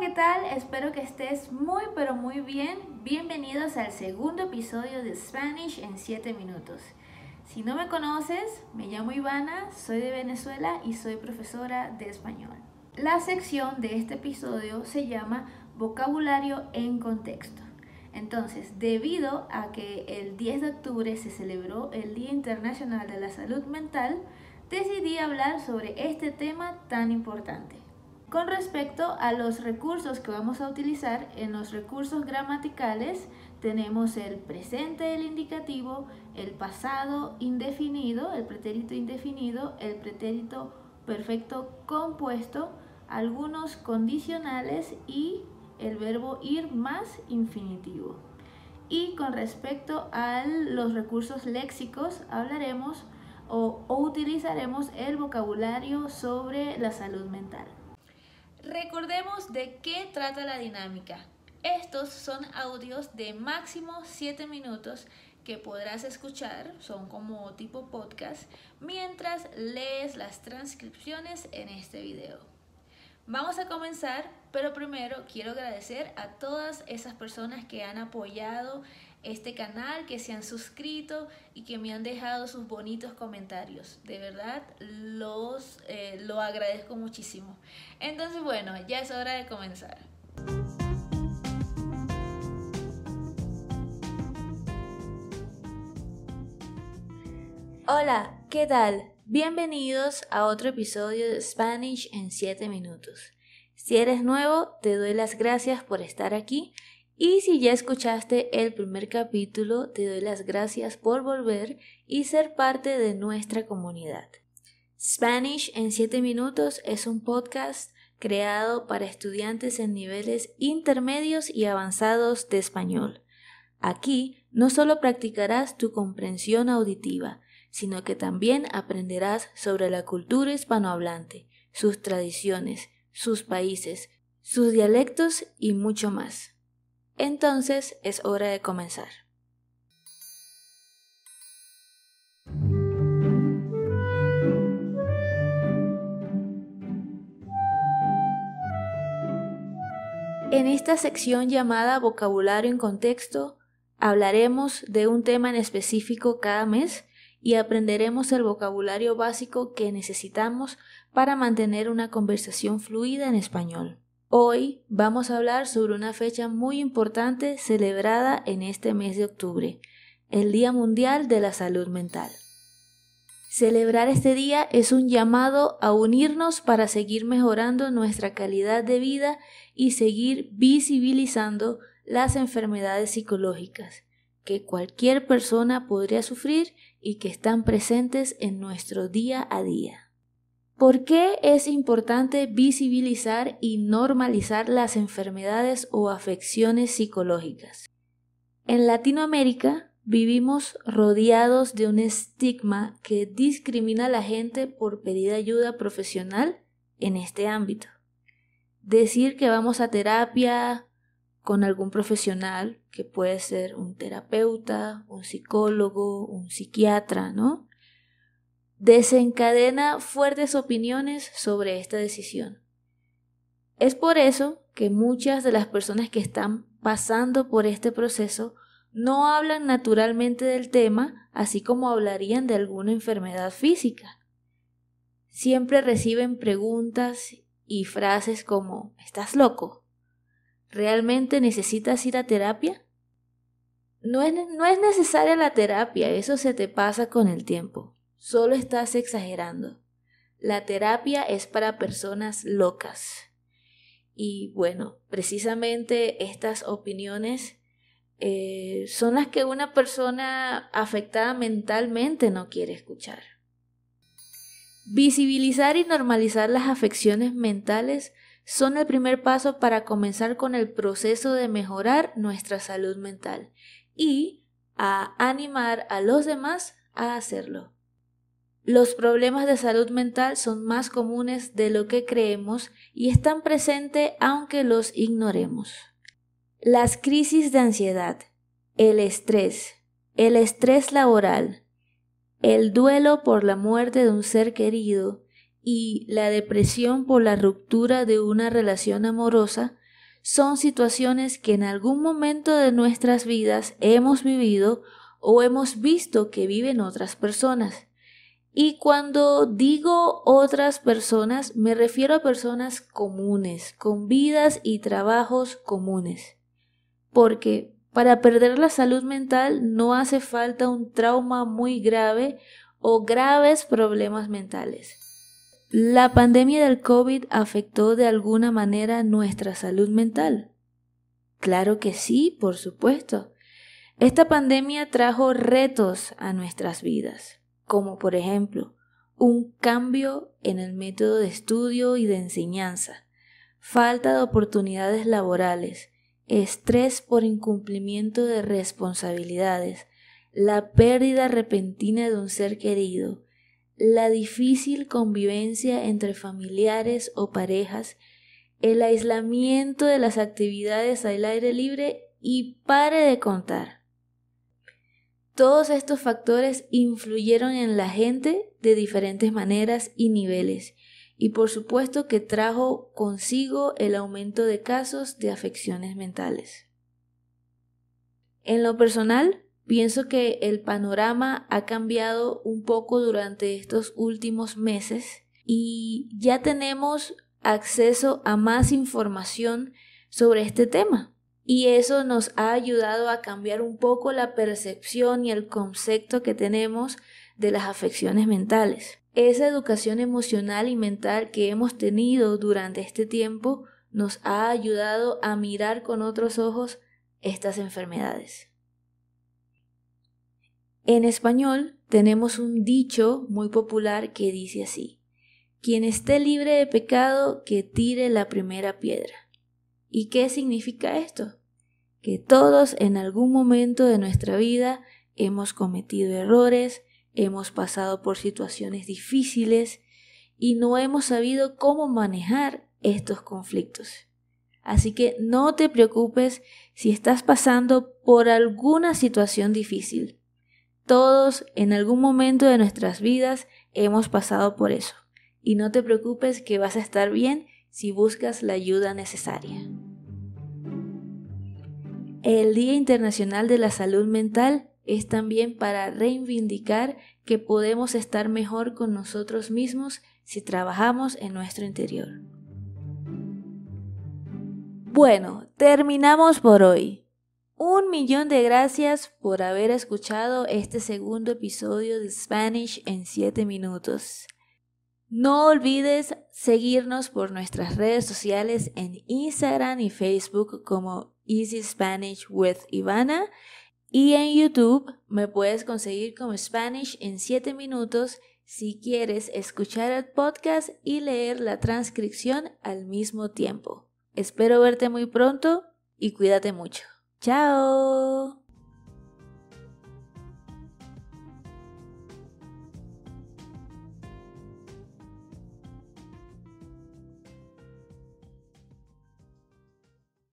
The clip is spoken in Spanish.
¿qué tal? Espero que estés muy pero muy bien. Bienvenidos al segundo episodio de Spanish en 7 minutos. Si no me conoces, me llamo Ivana, soy de Venezuela y soy profesora de español. La sección de este episodio se llama Vocabulario en contexto. Entonces, debido a que el 10 de octubre se celebró el Día Internacional de la Salud Mental, decidí hablar sobre este tema tan importante. Con respecto a los recursos que vamos a utilizar, en los recursos gramaticales tenemos el presente del indicativo, el pasado indefinido, el pretérito indefinido, el pretérito perfecto compuesto, algunos condicionales y el verbo ir más infinitivo. Y con respecto a los recursos léxicos, hablaremos o, o utilizaremos el vocabulario sobre la salud mental. Recordemos de qué trata la dinámica. Estos son audios de máximo 7 minutos que podrás escuchar, son como tipo podcast, mientras lees las transcripciones en este video. Vamos a comenzar, pero primero quiero agradecer a todas esas personas que han apoyado este canal, que se han suscrito y que me han dejado sus bonitos comentarios. De verdad, los eh, lo agradezco muchísimo. Entonces, bueno, ya es hora de comenzar. Hola, ¿qué tal? Bienvenidos a otro episodio de Spanish en 7 minutos. Si eres nuevo, te doy las gracias por estar aquí y si ya escuchaste el primer capítulo, te doy las gracias por volver y ser parte de nuestra comunidad. Spanish en 7 minutos es un podcast creado para estudiantes en niveles intermedios y avanzados de español. Aquí no solo practicarás tu comprensión auditiva, sino que también aprenderás sobre la cultura hispanohablante, sus tradiciones, sus países, sus dialectos y mucho más. Entonces es hora de comenzar. En esta sección llamada Vocabulario en Contexto, hablaremos de un tema en específico cada mes y aprenderemos el vocabulario básico que necesitamos para mantener una conversación fluida en español. Hoy vamos a hablar sobre una fecha muy importante celebrada en este mes de octubre, el Día Mundial de la Salud Mental. Celebrar este día es un llamado a unirnos para seguir mejorando nuestra calidad de vida y seguir visibilizando las enfermedades psicológicas que cualquier persona podría sufrir y que están presentes en nuestro día a día. ¿Por qué es importante visibilizar y normalizar las enfermedades o afecciones psicológicas? En Latinoamérica vivimos rodeados de un estigma que discrimina a la gente por pedir ayuda profesional en este ámbito. Decir que vamos a terapia con algún profesional, que puede ser un terapeuta, un psicólogo, un psiquiatra, ¿no? desencadena fuertes opiniones sobre esta decisión. Es por eso que muchas de las personas que están pasando por este proceso no hablan naturalmente del tema, así como hablarían de alguna enfermedad física. Siempre reciben preguntas y frases como ¿Estás loco? ¿Realmente necesitas ir a terapia? No es, no es necesaria la terapia, eso se te pasa con el tiempo. Solo estás exagerando. La terapia es para personas locas. Y bueno, precisamente estas opiniones eh, son las que una persona afectada mentalmente no quiere escuchar. Visibilizar y normalizar las afecciones mentales son el primer paso para comenzar con el proceso de mejorar nuestra salud mental y a animar a los demás a hacerlo. Los problemas de salud mental son más comunes de lo que creemos y están presentes aunque los ignoremos. Las crisis de ansiedad, el estrés, el estrés laboral, el duelo por la muerte de un ser querido y la depresión por la ruptura de una relación amorosa son situaciones que en algún momento de nuestras vidas hemos vivido o hemos visto que viven otras personas y cuando digo otras personas, me refiero a personas comunes, con vidas y trabajos comunes. Porque para perder la salud mental no hace falta un trauma muy grave o graves problemas mentales. La pandemia del COVID afectó de alguna manera nuestra salud mental. Claro que sí, por supuesto. Esta pandemia trajo retos a nuestras vidas como por ejemplo un cambio en el método de estudio y de enseñanza, falta de oportunidades laborales, estrés por incumplimiento de responsabilidades, la pérdida repentina de un ser querido, la difícil convivencia entre familiares o parejas, el aislamiento de las actividades al aire libre y pare de contar. Todos estos factores influyeron en la gente de diferentes maneras y niveles y por supuesto que trajo consigo el aumento de casos de afecciones mentales. En lo personal, pienso que el panorama ha cambiado un poco durante estos últimos meses y ya tenemos acceso a más información sobre este tema. Y eso nos ha ayudado a cambiar un poco la percepción y el concepto que tenemos de las afecciones mentales. Esa educación emocional y mental que hemos tenido durante este tiempo nos ha ayudado a mirar con otros ojos estas enfermedades. En español tenemos un dicho muy popular que dice así, quien esté libre de pecado, que tire la primera piedra. ¿Y qué significa esto? Que todos en algún momento de nuestra vida hemos cometido errores, hemos pasado por situaciones difíciles y no hemos sabido cómo manejar estos conflictos. Así que no te preocupes si estás pasando por alguna situación difícil. Todos en algún momento de nuestras vidas hemos pasado por eso. Y no te preocupes que vas a estar bien si buscas la ayuda necesaria. El Día Internacional de la Salud Mental es también para reivindicar que podemos estar mejor con nosotros mismos si trabajamos en nuestro interior. Bueno, terminamos por hoy. Un millón de gracias por haber escuchado este segundo episodio de Spanish en 7 minutos. No olvides seguirnos por nuestras redes sociales en Instagram y Facebook como Easy Spanish with Ivana y en YouTube me puedes conseguir como Spanish en 7 minutos si quieres escuchar el podcast y leer la transcripción al mismo tiempo. Espero verte muy pronto y cuídate mucho. ¡Chao!